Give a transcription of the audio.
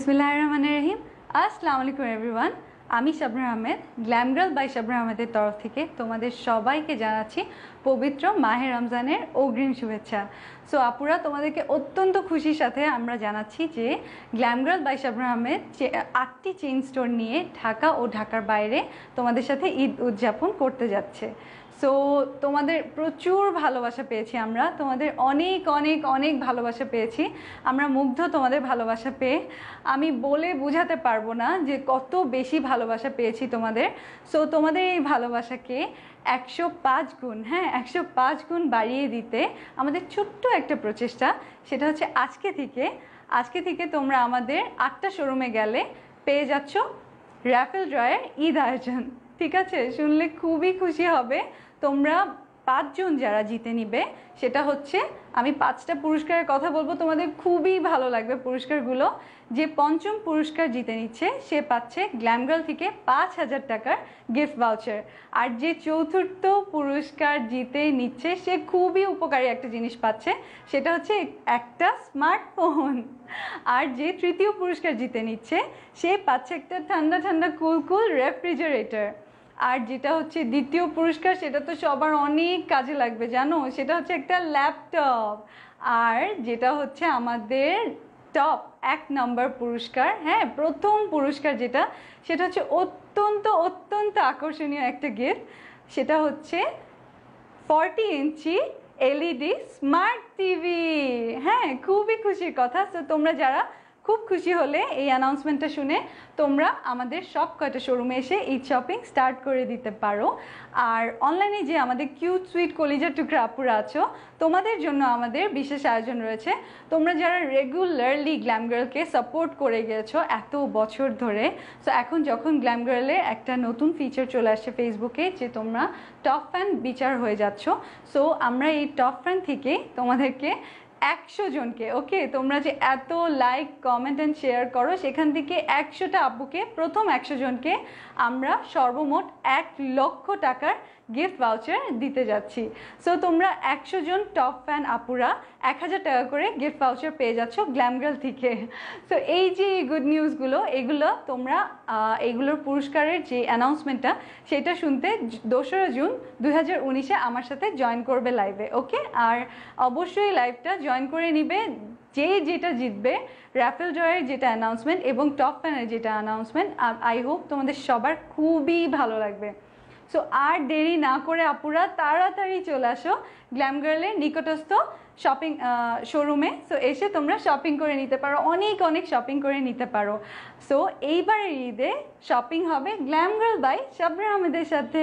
रहीम अस्सलाम वालेकुम एवरीवन আমি শাবনা আহমেদ গ্ল্যামগ্রাল বাই শাবনা আহমেদের তরফ থেকে তোমাদের সবাইকে জানাচ্ছি পবিত্র মাহে রমজানের অগ্রিম শুভেচ্ছা সো আপুরা তোমাদেরকে অত্যন্ত খুশির সাথে আমরা জানাচ্ছি যে গ্ল্যামগ্রাল বাই শাবনা আহমেদ যে আটটি চেইন স্টোর নিয়ে ঢাকা ও ঢাকার বাইরে তোমাদের সাথে ঈদ উদযাপন করতে যাচ্ছে সো তোমাদের প্রচুর ভালোবাসা পেয়েছি আমরা তোমাদের অনেক অনেক অনেক ভালোবাসা পেয়েছি আমরা মুগ্ধ তোমাদের ভালোবাসা পেয়ে আমি বলে বোঝাতে পারবো না যে কত বেশি ভালো ভালোবাসা পেয়েছি তোমাদের সো তোমাদের এই ভালোবাসাকে একশো পাঁচ গুণ হ্যাঁ একশো পাঁচ গুণ বাড়িয়ে দিতে আমাদের ছোট্ট একটা প্রচেষ্টা সেটা হচ্ছে আজকে থেকে আজকে থেকে তোমরা আমাদের আটটা শোরুমে গেলে পেয়ে যাচ্ছ র্যাফেল ড্রয়ের ঈদ আয়োজন ঠিক আছে শুনলে খুবই খুশি হবে তোমরা পাঁচজন যারা জিতে নিবে সেটা হচ্ছে আমি পাঁচটা পুরস্কারের কথা বলবো তোমাদের খুবই ভালো লাগবে পুরস্কারগুলো যে পঞ্চম পুরস্কার জিতে নিচ্ছে সে পাচ্ছে গ্ল্যামগার্ল থেকে পাঁচ হাজার টাকার গিফট ভাউচার আর যে চতুর্থ পুরস্কার জিতে নিচ্ছে সে খুবই উপকারী একটা জিনিস পাচ্ছে সেটা হচ্ছে একটা স্মার্টফোন আর যে তৃতীয় পুরস্কার জিতে নিচ্ছে সে পাচ্ছে একটা ঠান্ডা ঠান্ডা কুল কুল রেফ্রিজারেটর আর যেটা হচ্ছে দ্বিতীয় পুরস্কার সেটা তো সবার অনেক কাজে লাগবে জানো সেটা হচ্ছে একটা ল্যাপটপ আর যেটা হচ্ছে আমাদের টপ এক নম্বর পুরস্কার হ্যাঁ প্রথম পুরস্কার যেটা সেটা হচ্ছে অত্যন্ত অত্যন্ত আকর্ষণীয় একটা গিফট সেটা হচ্ছে forty inch LED smart TV হ্যাঁ খুবই খুশির কথা তো তোমরা যারা খুব খুশি হলে এই অ্যানাউন্সমেন্টটা শুনে তোমরা আমাদের সব কয়টা শোরুমে এসে এই শপিং স্টার্ট করে দিতে পারো আর অনলাইনে যে আমাদের কিউট সুইট কলিজার টুকরা আপুরা আছো তোমাদের জন্য আমাদের বিশেষ আয়োজন রয়েছে তোমরা যারা রেগুলারলি গ্ল্যাম গার্লকে সাপোর্ট করে গেছো এত বছর ধরে সো এখন যখন গ্ল্যাম গার্লের একটা নতুন ফিচার চলে আসছে ফেসবুকে যে তোমরা টপ ফ্যান বিচার হয়ে যাচ্ছ সো আমরা এই টপ ফ্যান থেকে তোমাদেরকে একশো জনকে ওকে তোমরা যে এত লাইক কমেন্ট অ্যান্ড শেয়ার করো সেখান থেকে একশোটা আব্বুকে প্রথম একশো জনকে আমরা সর্বমোট এক লক্ষ টাকার গিফট ভাউচার দিতে যাচ্ছি সো তোমরা একশো জন টপ ফ্যান আপুরা এক হাজার টাকা করে গিফট ভাউচার পেয়ে যাচ্ছ গ্ল্যামগার্ল থেকে সো এই যে গুড নিউজগুলো এগুলো তোমরা এগুলোর পুরস্কারের যে অ্যানাউন্সমেন্টটা সেটা শুনতে দোসরা জুন দুই আমার সাথে জয়েন করবে লাইভে ওকে আর অবশ্যই লাইভটা জয়েন করে নিবে যে যেটা জিতবে র্যাফেল জয়ের যেটা অ্যানাউন্সমেন্ট এবং টপ প্যানের যেটা অ্যানাউন্সমেন্ট আই হোপ তোমাদের সবার খুবই ভালো লাগবে সো আর দেরি না করে আপুরা তাড়াতাড়ি চলে আসো গ্ল্যাম গার্লের নিকটস্থ শপিং শোরুমে সো এসে তোমরা শপিং করে নিতে পারো অনেক অনেক শপিং করে নিতে পারো সো এইবারের ঈদে শপিং হবে গ্ল্যাম গার্ল বাই সাবরা আমাদের সাথে